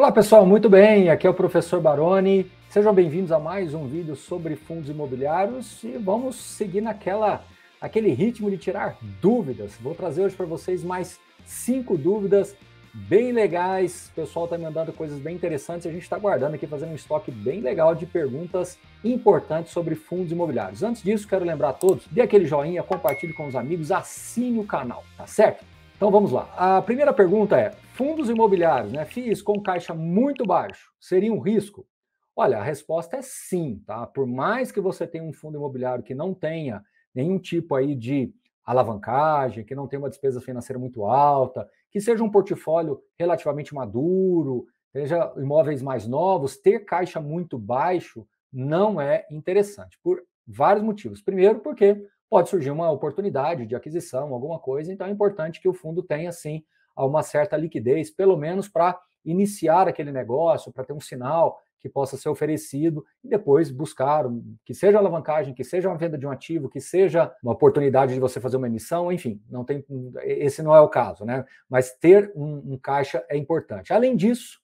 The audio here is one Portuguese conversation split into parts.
Olá pessoal, muito bem, aqui é o professor Baroni. Sejam bem-vindos a mais um vídeo sobre fundos imobiliários e vamos seguir naquela aquele ritmo de tirar dúvidas. Vou trazer hoje para vocês mais cinco dúvidas bem legais. O pessoal está me mandando coisas bem interessantes. A gente está guardando aqui, fazendo um estoque bem legal de perguntas importantes sobre fundos imobiliários. Antes disso, quero lembrar a todos: dê aquele joinha, compartilhe com os amigos, assine o canal, tá certo? Então vamos lá. A primeira pergunta é: fundos imobiliários, né? FIIs com caixa muito baixo, seria um risco? Olha, a resposta é sim, tá? Por mais que você tenha um fundo imobiliário que não tenha nenhum tipo aí de alavancagem, que não tenha uma despesa financeira muito alta, que seja um portfólio relativamente maduro, seja imóveis mais novos, ter caixa muito baixo não é interessante por vários motivos. Primeiro, porque pode surgir uma oportunidade de aquisição, alguma coisa, então é importante que o fundo tenha sim a uma certa liquidez, pelo menos para iniciar aquele negócio, para ter um sinal que possa ser oferecido e depois buscar que seja alavancagem, que seja uma venda de um ativo, que seja uma oportunidade de você fazer uma emissão, enfim, não tem esse não é o caso, né? Mas ter um, um caixa é importante. Além disso,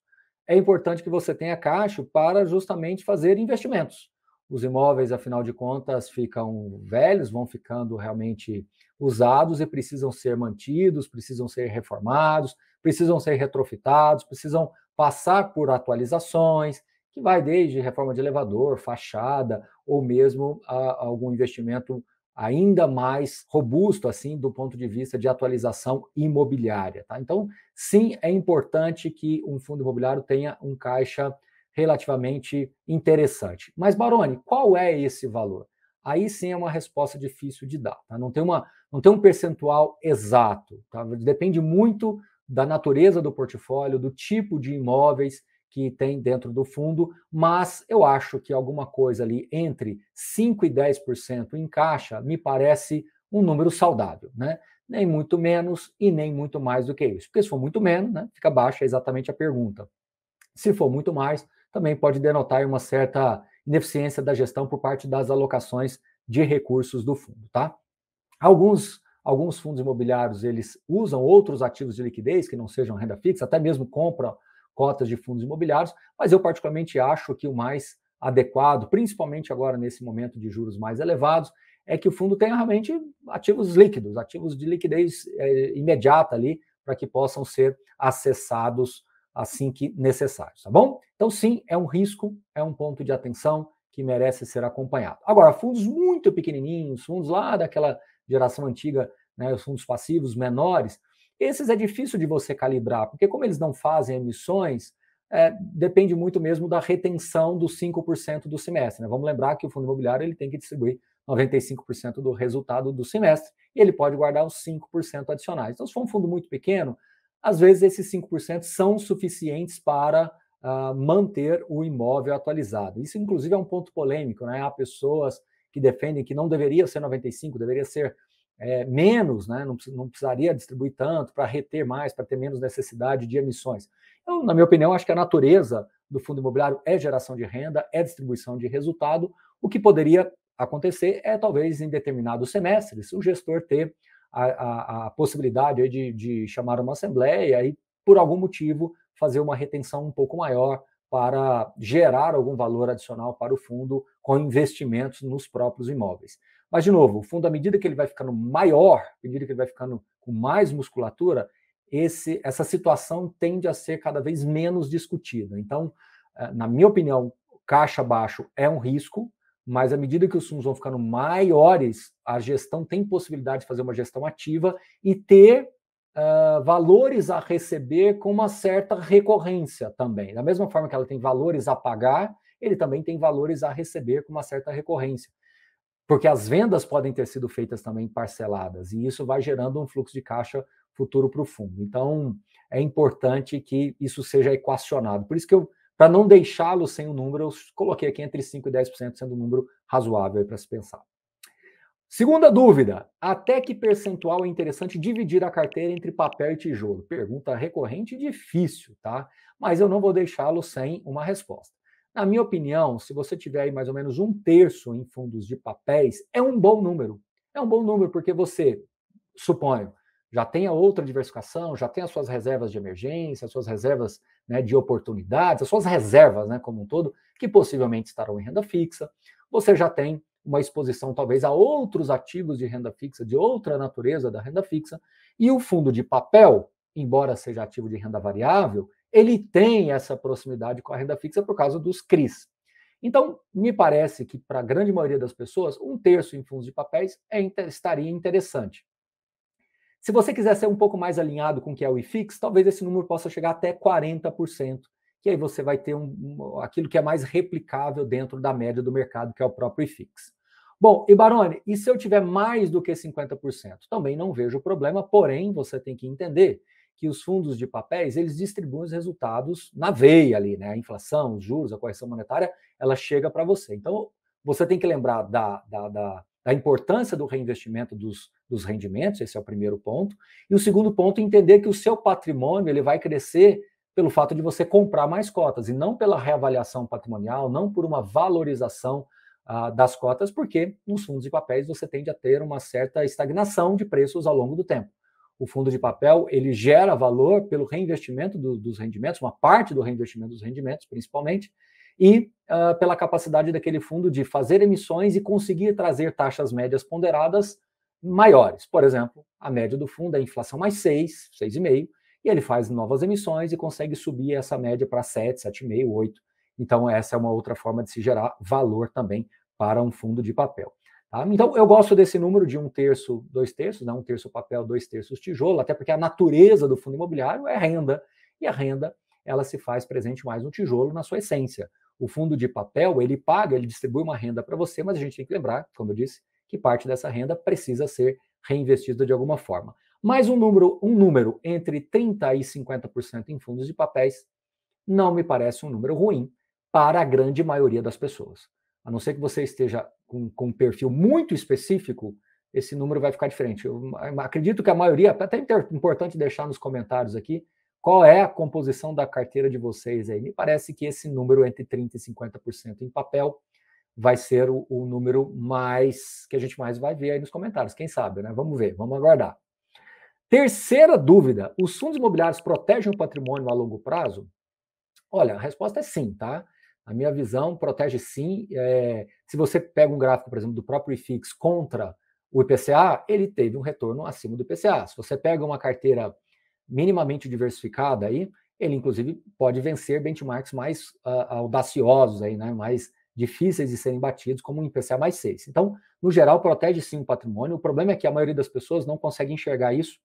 é importante que você tenha caixa para justamente fazer investimentos. Os imóveis, afinal de contas, ficam velhos, vão ficando realmente usados e precisam ser mantidos, precisam ser reformados, precisam ser retrofitados, precisam passar por atualizações, que vai desde reforma de elevador, fachada, ou mesmo a, a algum investimento ainda mais robusto, assim, do ponto de vista de atualização imobiliária. Tá? Então, sim, é importante que um fundo imobiliário tenha um caixa relativamente interessante. Mas, Baroni, qual é esse valor? Aí sim é uma resposta difícil de dar. Tá? Não, tem uma, não tem um percentual exato. Tá? Depende muito da natureza do portfólio, do tipo de imóveis que tem dentro do fundo, mas eu acho que alguma coisa ali entre 5% e 10% em caixa me parece um número saudável, né? Nem muito menos e nem muito mais do que isso. Porque se for muito menos, né, fica baixa é exatamente a pergunta. Se for muito mais, também pode denotar uma certa ineficiência da gestão por parte das alocações de recursos do fundo, tá? Alguns alguns fundos imobiliários eles usam outros ativos de liquidez que não sejam renda fixa, até mesmo compram cotas de fundos imobiliários, mas eu particularmente acho que o mais adequado, principalmente agora nesse momento de juros mais elevados, é que o fundo tenha realmente ativos líquidos, ativos de liquidez é, imediata ali, para que possam ser acessados assim que necessário, tá bom? Então, sim, é um risco, é um ponto de atenção que merece ser acompanhado. Agora, fundos muito pequenininhos, fundos lá daquela geração antiga, né, os fundos passivos menores, esses é difícil de você calibrar, porque como eles não fazem emissões, é, depende muito mesmo da retenção dos 5% do semestre. Né? Vamos lembrar que o fundo imobiliário ele tem que distribuir 95% do resultado do semestre e ele pode guardar os 5% adicionais. Então, se for um fundo muito pequeno, às vezes esses 5% são suficientes para uh, manter o imóvel atualizado. Isso, inclusive, é um ponto polêmico, né? Há pessoas que defendem que não deveria ser 95, deveria ser é, menos, né? Não, não, precisaria distribuir tanto para reter mais, para ter menos necessidade de emissões. Eu, então, na minha opinião, acho que a natureza do fundo imobiliário é geração de renda, é distribuição de resultado. O que poderia acontecer é talvez em determinados semestres o gestor ter a, a, possibilidade de, de, chamar uma assembleia e, por algum motivo, fazer uma retenção um pouco maior para gerar algum valor adicional para o fundo com investimentos nos próprios imóveis. Mas, de novo, o fundo, à medida que ele vai ficando maior, à medida que ele vai ficando com mais musculatura, esse, essa situação tende a ser cada vez menos discutida. Então, eh, na minha opinião, caixa baixo é um risco, mas à medida que os fundos vão ficando maiores, a gestão tem possibilidade de fazer uma gestão ativa e ter uh, valores a receber com uma certa recorrência também. Da mesma forma que ela tem valores a pagar, ele também tem valores a receber com uma certa recorrência. Porque as vendas podem ter sido feitas também parceladas, e isso vai gerando um fluxo de caixa futuro para o fundo. Então, é importante que isso seja equacionado. Por isso que eu para não deixá-lo sem o número, eu coloquei aqui entre 5% e 10% sendo um número razoável para se pensar. Segunda dúvida: até que percentual é interessante dividir a carteira entre papel e tijolo? Pergunta recorrente e difícil, tá? Mas eu não vou deixá-lo sem uma resposta. Na minha opinião, se você tiver aí mais ou menos um terço em fundos de papéis, é um bom número. É um bom número, porque você, suponho, já tenha outra diversificação, já tenha as suas reservas de emergência, as suas reservas né, de oportunidades, as suas reservas né, como um todo, que possivelmente estarão em renda fixa. Você já tem uma exposição talvez a outros ativos de renda fixa, de outra natureza da renda fixa, e o fundo de papel, embora seja ativo de renda variável, ele tem essa proximidade com a renda fixa por causa dos CRIs. Então, me parece que para a grande maioria das pessoas, um terço em fundos de papéis é, estaria interessante. Se você quiser ser um pouco mais alinhado com o que é o IFIX, talvez esse número possa chegar até 40%, que aí você vai ter um, aquilo que é mais replicável dentro da média do mercado, que é o próprio IFIX. Bom, e Barone, e se eu tiver mais do que 50%? Também não vejo problema, porém, você tem que entender que os fundos de papéis, eles distribuem os resultados na veia ali, né? A inflação, os juros, a correção monetária, ela chega para você. Então, você tem que lembrar da, da, da da importância do reinvestimento dos, dos rendimentos, esse é o primeiro ponto. E o segundo ponto, entender que o seu patrimônio ele vai crescer pelo fato de você comprar mais cotas, e não pela reavaliação patrimonial, não por uma valorização ah, das cotas, porque nos fundos de papéis você tende a ter uma certa estagnação de preços ao longo do tempo. O fundo de papel ele gera valor pelo reinvestimento do, dos rendimentos, uma parte do reinvestimento dos rendimentos, principalmente, e uh, pela capacidade daquele fundo de fazer emissões e conseguir trazer taxas médias ponderadas maiores. Por exemplo, a média do fundo é inflação mais 6, 6,5, e ele faz novas emissões e consegue subir essa média para 7, 7,5, 8. Então, essa é uma outra forma de se gerar valor também para um fundo de papel. Tá? Então, eu gosto desse número de um terço, dois terços, né? um terço papel, dois terços tijolo, até porque a natureza do fundo imobiliário é renda, e a renda ela se faz presente mais no tijolo na sua essência. O fundo de papel, ele paga, ele distribui uma renda para você, mas a gente tem que lembrar, como eu disse, que parte dessa renda precisa ser reinvestida de alguma forma. Mas um número, um número entre 30% e 50% em fundos de papéis não me parece um número ruim para a grande maioria das pessoas. A não ser que você esteja com, com um perfil muito específico, esse número vai ficar diferente. Eu acredito que a maioria, até é importante deixar nos comentários aqui, qual é a composição da carteira de vocês aí? Me parece que esse número entre 30% e 50% em papel vai ser o, o, número mais que a gente mais vai ver aí nos comentários. Quem sabe, né? Vamos ver, vamos aguardar. Terceira dúvida: os fundos imobiliários protegem o patrimônio a longo prazo? Olha, a resposta é sim, tá? A minha visão protege sim. É, se você pega um gráfico, por exemplo, do próprio IFIX contra o IPCA, ele teve um retorno acima do IPCA. Se você pega uma carteira minimamente diversificada aí, ele inclusive pode vencer benchmarks mais uh, audaciosos aí, né, mais difíceis de serem batidos, como um IPCA mais 6. Então, no geral, protege sim o patrimônio. O problema é que a maioria das pessoas não consegue enxergar isso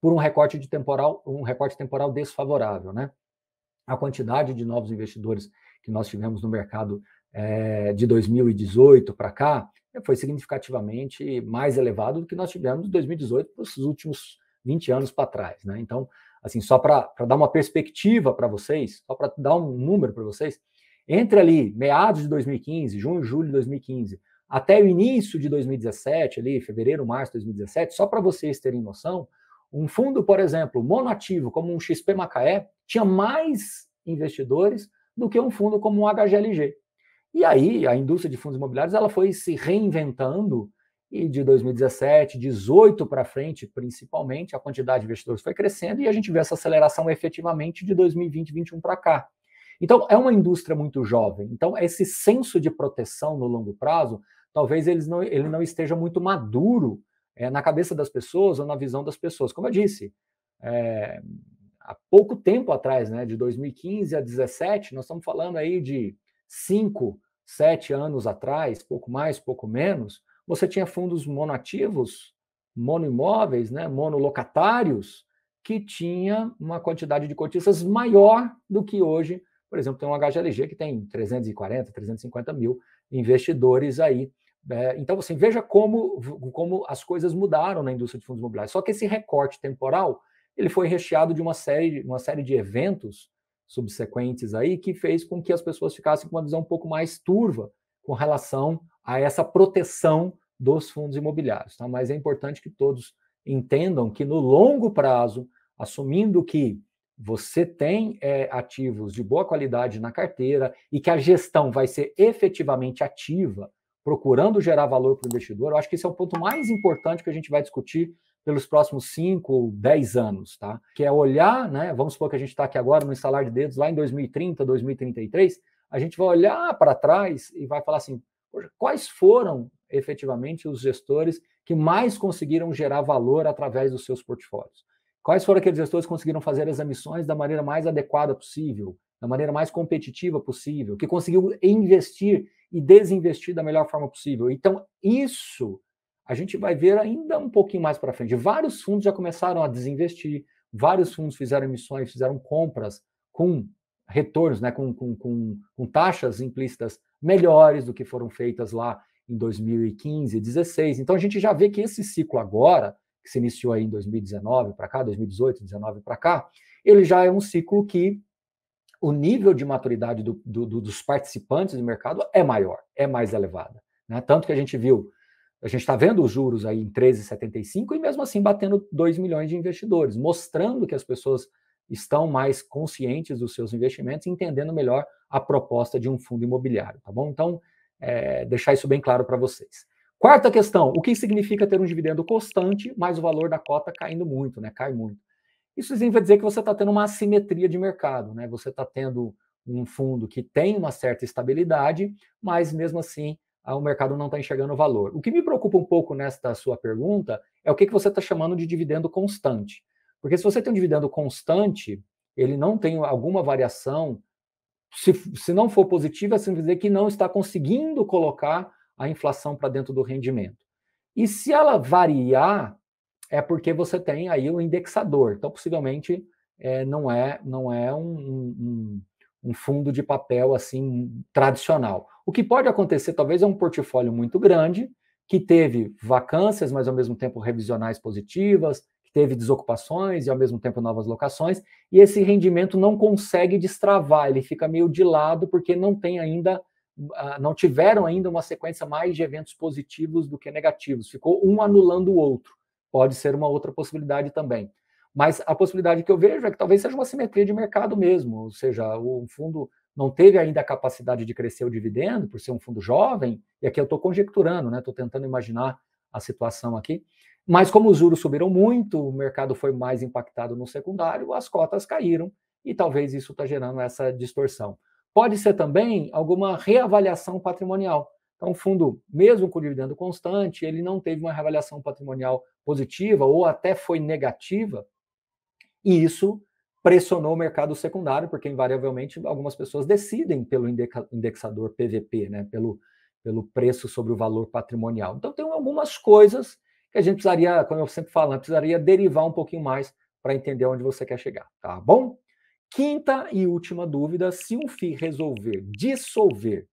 por um recorte de temporal, um recorte temporal desfavorável, né? A quantidade de novos investidores que nós tivemos no mercado é, de 2018 para cá foi significativamente mais elevado do que nós tivemos de 2018 para os últimos 20 anos para trás, né? Então, assim, só para dar uma perspectiva para vocês, só para dar um número para vocês, entre ali meados de 2015, junho, julho de 2015, até o início de 2017, ali fevereiro, março de 2017, só para vocês terem noção, um fundo, por exemplo, monoativo como um XP Macaé, tinha mais investidores do que um fundo como um HGLG. E aí, a indústria de fundos imobiliários ela foi se reinventando e de 2017, 18 para frente, principalmente, a quantidade de investidores foi crescendo e a gente vê essa aceleração efetivamente de 2020, 2021 para cá. Então, é uma indústria muito jovem. Então, esse senso de proteção no longo prazo, talvez eles não, ele não esteja muito maduro é, na cabeça das pessoas ou na visão das pessoas. Como eu disse, é, há pouco tempo atrás, né, de 2015 a 2017, nós estamos falando aí de 5, 7 anos atrás, pouco mais, pouco menos, você tinha fundos monoativos, monoimóveis, né, monolocatários, que tinha uma quantidade de cotistas maior do que hoje. Por exemplo, tem um HGLG que tem 340, 350 mil investidores aí. É, então, assim, veja como, como as coisas mudaram na indústria de fundos imobiliários. Só que esse recorte temporal ele foi recheado de uma série, uma série de eventos subsequentes aí que fez com que as pessoas ficassem com uma visão um pouco mais turva com relação a essa proteção dos fundos imobiliários. Tá? Mas é importante que todos entendam que no longo prazo, assumindo que você tem é, ativos de boa qualidade na carteira e que a gestão vai ser efetivamente ativa, procurando gerar valor para o investidor, eu acho que esse é o ponto mais importante que a gente vai discutir pelos próximos 5 10 anos, tá? Que é olhar, né? Vamos supor que a gente está aqui agora no instalar de dedos lá em 2030, 2033, a gente vai olhar para trás e vai falar assim: quais foram efetivamente os gestores que mais conseguiram gerar valor através dos seus portfólios? Quais foram aqueles gestores que conseguiram fazer as emissões da maneira mais adequada possível, da maneira mais competitiva possível, que conseguiu investir e desinvestir da melhor forma possível? Então, isso a gente vai ver ainda um pouquinho mais para frente. Vários fundos já começaram a desinvestir, vários fundos fizeram emissões, fizeram compras com retornos, né, com, com, com, com taxas implícitas melhores do que foram feitas lá em 2015, 2016. Então a gente já vê que esse ciclo agora, que se iniciou aí em 2019 para cá, 2018, 2019 para cá, ele já é um ciclo que o nível de maturidade do, do, dos participantes do mercado é maior, é mais elevada. Né? Tanto que a gente viu, a gente está vendo os juros aí em 13,75 e mesmo assim batendo 2 milhões de investidores, mostrando que as pessoas estão mais conscientes dos seus investimentos, entendendo melhor a proposta de um fundo imobiliário, tá bom? Então, é, deixar isso bem claro para vocês. Quarta questão: o que significa ter um dividendo constante, mas o valor da cota caindo muito, né? Cai muito. Isso vai dizer que você está tendo uma assimetria de mercado, né? Você está tendo um fundo que tem uma certa estabilidade, mas mesmo assim ah, o mercado não está enxergando o valor. O que me preocupa um pouco nesta sua pergunta é o que, que você está chamando de dividendo constante. Porque se você tem um dividendo constante, ele não tem alguma variação, se, se não for positiva, significa dizer que não está conseguindo colocar a inflação para dentro do rendimento. E se ela variar, é porque você tem aí o indexador. Então, possivelmente, é, não é, não é um, um, um fundo de papel assim tradicional. O que pode acontecer, talvez, é um portfólio muito grande, que teve vacâncias, mas ao mesmo tempo revisionais positivas, teve desocupações e ao mesmo tempo novas locações, e esse rendimento não consegue destravar, ele fica meio de lado porque não tem ainda ah, não tiveram ainda uma sequência mais de eventos positivos do que negativos, ficou um anulando o outro. Pode ser uma outra possibilidade também. Mas a possibilidade que eu vejo é que talvez seja uma simetria de mercado mesmo, ou seja, o fundo não teve ainda a capacidade de crescer o dividendo por ser um fundo jovem, e aqui eu estou conjecturando, né? Estou tentando imaginar a situação aqui, mas como os juros subiram muito, o mercado foi mais impactado no secundário, as cotas caíram e talvez isso está gerando essa distorção. Pode ser também alguma reavaliação patrimonial. Então, o fundo, mesmo com dividendo constante, ele não teve uma reavaliação patrimonial positiva ou até foi negativa, e isso pressionou o mercado secundário, porque invariavelmente algumas pessoas decidem pelo indexador PVP, né? pelo, pelo preço sobre o valor patrimonial. Então, tem algumas coisas que a gente precisaria, como eu sempre falo, né, precisaria derivar um pouquinho mais para entender onde você quer chegar, tá bom? Quinta e última dúvida: se um FII resolver dissolver,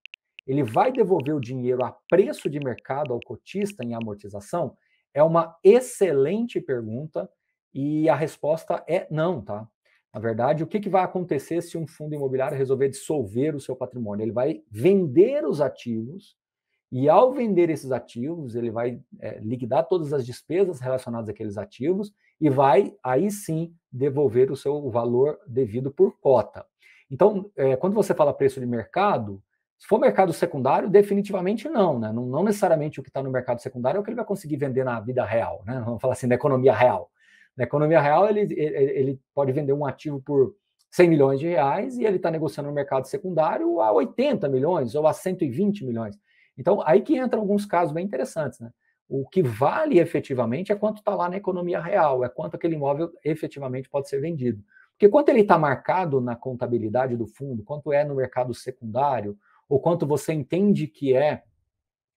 ele vai devolver o dinheiro a preço de mercado ao cotista em amortização? É uma excelente pergunta e a resposta é não, tá? Na verdade, o que, que vai acontecer se um fundo imobiliário resolver dissolver o seu patrimônio? Ele vai vender os ativos e ao vender esses ativos, ele vai é, liquidar todas as despesas relacionadas àqueles ativos e vai, aí sim, devolver o seu valor devido por cota. Então, é, quando você fala preço de mercado, se for mercado secundário, definitivamente não, né? Não, não necessariamente o que está no mercado secundário é o que ele vai conseguir vender na vida real, né? Vamos falar assim, na economia real. Na economia real, ele, ele, ele pode vender um ativo por 100 milhões de reais e ele está negociando no mercado secundário a 80 milhões ou a 120 milhões. Então, aí que entram alguns casos bem interessantes, né? O que vale efetivamente é quanto está lá na economia real, é quanto aquele imóvel efetivamente pode ser vendido. Porque quanto ele está marcado na contabilidade do fundo, quanto é no mercado secundário, ou quanto você entende que é,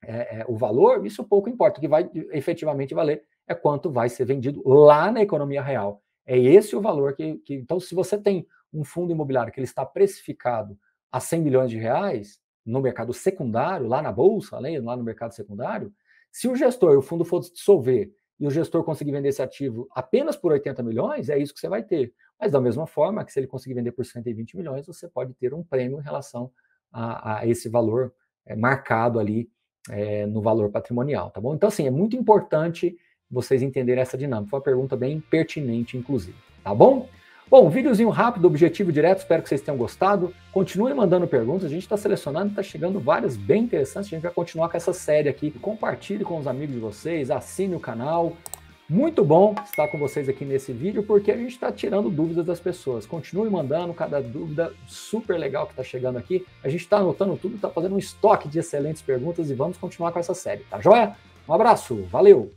é, é o valor, isso pouco importa. O que vai efetivamente valer é quanto vai ser vendido lá na economia real. É esse o valor que, que. Então, se você tem um fundo imobiliário que ele está precificado a 100 milhões de reais, no mercado secundário, lá na bolsa, além lá no mercado secundário, se o gestor, o fundo for dissolver e o gestor conseguir vender esse ativo apenas por 80 milhões, é isso que você vai ter. Mas da mesma forma que se ele conseguir vender por 120 milhões, você pode ter um prêmio em relação a, a esse valor é, marcado ali é, no valor patrimonial, tá bom? Então, assim, é muito importante vocês entenderem essa dinâmica. Foi uma pergunta bem pertinente, inclusive, tá bom? Bom, videozinho rápido, objetivo direto, espero que vocês tenham gostado. Continue mandando perguntas, a gente está selecionando, está chegando várias bem interessantes, a gente vai continuar com essa série aqui. Compartilhe com os amigos de vocês, assine o canal. Muito bom estar com vocês aqui nesse vídeo, porque a gente está tirando dúvidas das pessoas. Continue mandando cada dúvida super legal que está chegando aqui. A gente está anotando tudo, está fazendo um estoque de excelentes perguntas e vamos continuar com essa série, tá joia? Um abraço, valeu!